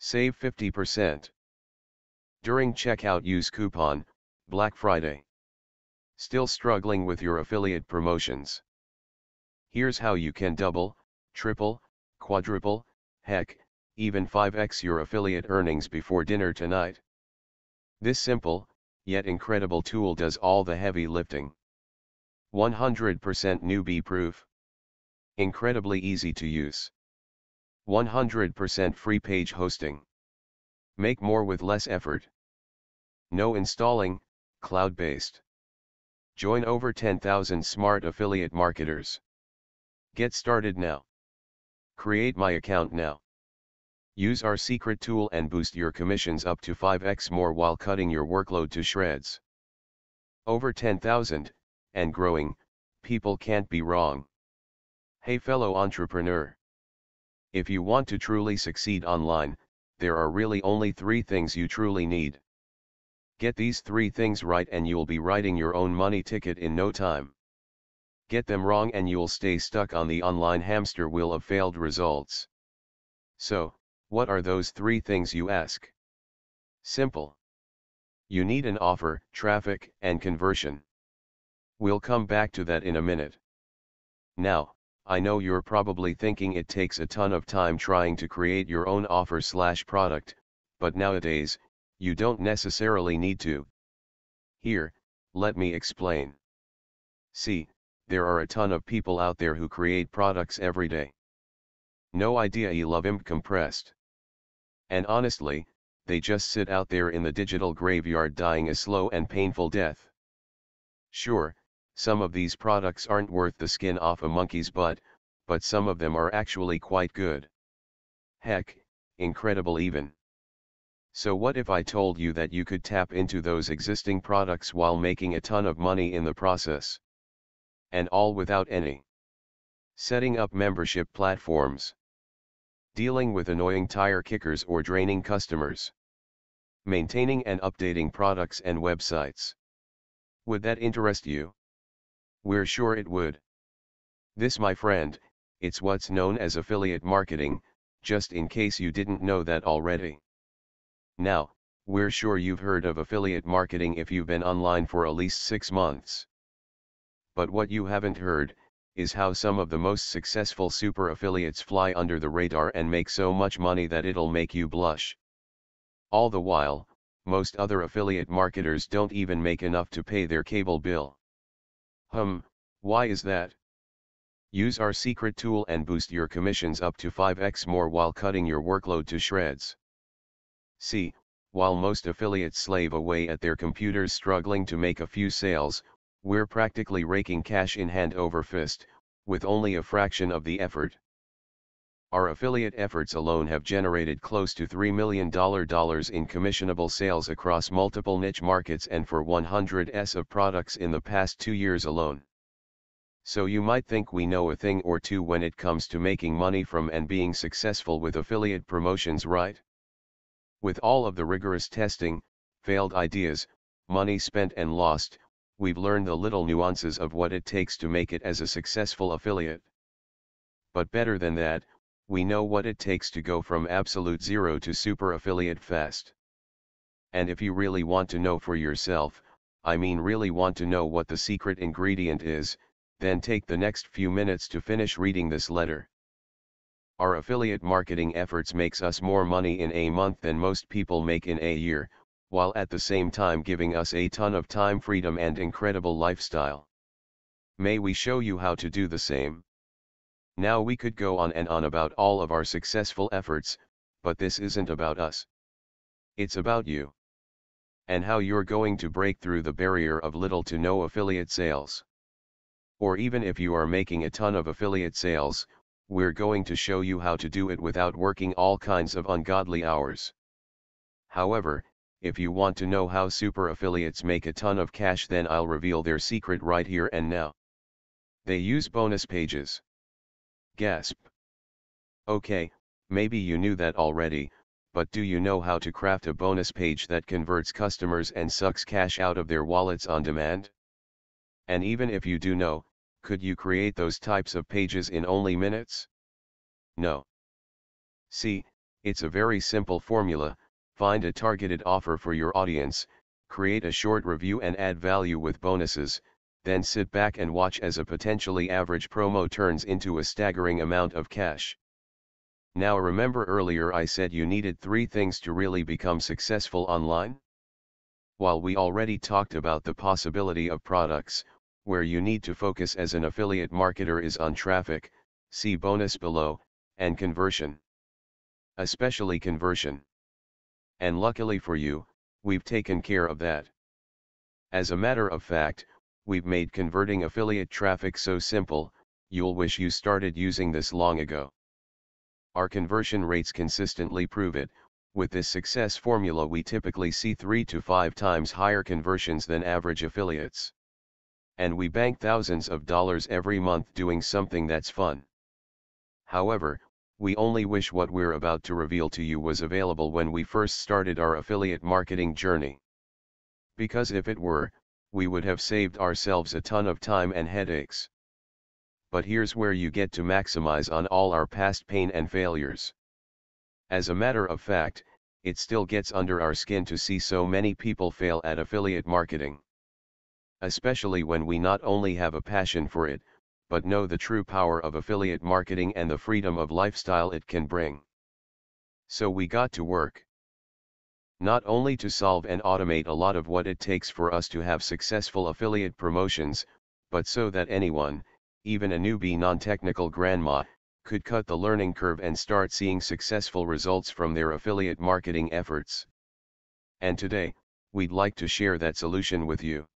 Save 50%. During checkout use coupon, Black Friday. Still struggling with your affiliate promotions? Here's how you can double, triple, quadruple, heck, even 5x your affiliate earnings before dinner tonight. This simple, yet incredible tool does all the heavy lifting. 100% newbie proof. Incredibly easy to use. 100% free page hosting. Make more with less effort. No installing, cloud-based. Join over 10,000 smart affiliate marketers. Get started now. Create my account now. Use our secret tool and boost your commissions up to 5x more while cutting your workload to shreds. Over 10,000, and growing, people can't be wrong. Hey fellow entrepreneur. If you want to truly succeed online, there are really only three things you truly need. Get these three things right and you'll be writing your own money ticket in no time. Get them wrong and you'll stay stuck on the online hamster wheel of failed results. So, what are those three things you ask? Simple. You need an offer, traffic, and conversion we'll come back to that in a minute. Now, I know you're probably thinking it takes a ton of time trying to create your own offer slash product, but nowadays, you don't necessarily need to. Here, let me explain. See, there are a ton of people out there who create products every day. No idea e love imp compressed. And honestly, they just sit out there in the digital graveyard dying a slow and painful death. Sure, some of these products aren't worth the skin off a monkey's butt, but some of them are actually quite good. Heck, incredible even. So what if I told you that you could tap into those existing products while making a ton of money in the process? And all without any. Setting up membership platforms. Dealing with annoying tire kickers or draining customers maintaining and updating products and websites. Would that interest you? We're sure it would. This my friend, it's what's known as affiliate marketing, just in case you didn't know that already. Now, we're sure you've heard of affiliate marketing if you've been online for at least six months. But what you haven't heard, is how some of the most successful super affiliates fly under the radar and make so much money that it'll make you blush. All the while, most other affiliate marketers don't even make enough to pay their cable bill. Hum, why is that? Use our secret tool and boost your commissions up to 5x more while cutting your workload to shreds. See, while most affiliates slave away at their computers struggling to make a few sales, we're practically raking cash in hand over fist, with only a fraction of the effort. Our affiliate efforts alone have generated close to $3 million in commissionable sales across multiple niche markets and for 100s of products in the past two years alone. So you might think we know a thing or two when it comes to making money from and being successful with affiliate promotions right? With all of the rigorous testing, failed ideas, money spent and lost, we've learned the little nuances of what it takes to make it as a successful affiliate. But better than that, we know what it takes to go from absolute zero to super affiliate fast. And if you really want to know for yourself, I mean really want to know what the secret ingredient is, then take the next few minutes to finish reading this letter. Our affiliate marketing efforts makes us more money in a month than most people make in a year, while at the same time giving us a ton of time freedom and incredible lifestyle. May we show you how to do the same? Now we could go on and on about all of our successful efforts, but this isn't about us. It's about you. And how you're going to break through the barrier of little to no affiliate sales. Or even if you are making a ton of affiliate sales, we're going to show you how to do it without working all kinds of ungodly hours. However, if you want to know how super affiliates make a ton of cash then I'll reveal their secret right here and now. They use bonus pages. Gasp. Okay, maybe you knew that already, but do you know how to craft a bonus page that converts customers and sucks cash out of their wallets on demand? And even if you do know, could you create those types of pages in only minutes? No. See, it's a very simple formula, find a targeted offer for your audience, create a short review and add value with bonuses, then sit back and watch as a potentially average promo turns into a staggering amount of cash. Now remember earlier I said you needed three things to really become successful online? While we already talked about the possibility of products, where you need to focus as an affiliate marketer is on traffic, see bonus below, and conversion. Especially conversion. And luckily for you, we've taken care of that. As a matter of fact, we've made converting affiliate traffic so simple, you'll wish you started using this long ago. Our conversion rates consistently prove it, with this success formula we typically see 3 to 5 times higher conversions than average affiliates. And we bank thousands of dollars every month doing something that's fun. However, we only wish what we're about to reveal to you was available when we first started our affiliate marketing journey. Because if it were, we would have saved ourselves a ton of time and headaches. But here's where you get to maximize on all our past pain and failures. As a matter of fact, it still gets under our skin to see so many people fail at affiliate marketing. Especially when we not only have a passion for it, but know the true power of affiliate marketing and the freedom of lifestyle it can bring. So we got to work not only to solve and automate a lot of what it takes for us to have successful affiliate promotions, but so that anyone, even a newbie non-technical grandma, could cut the learning curve and start seeing successful results from their affiliate marketing efforts. And today, we'd like to share that solution with you.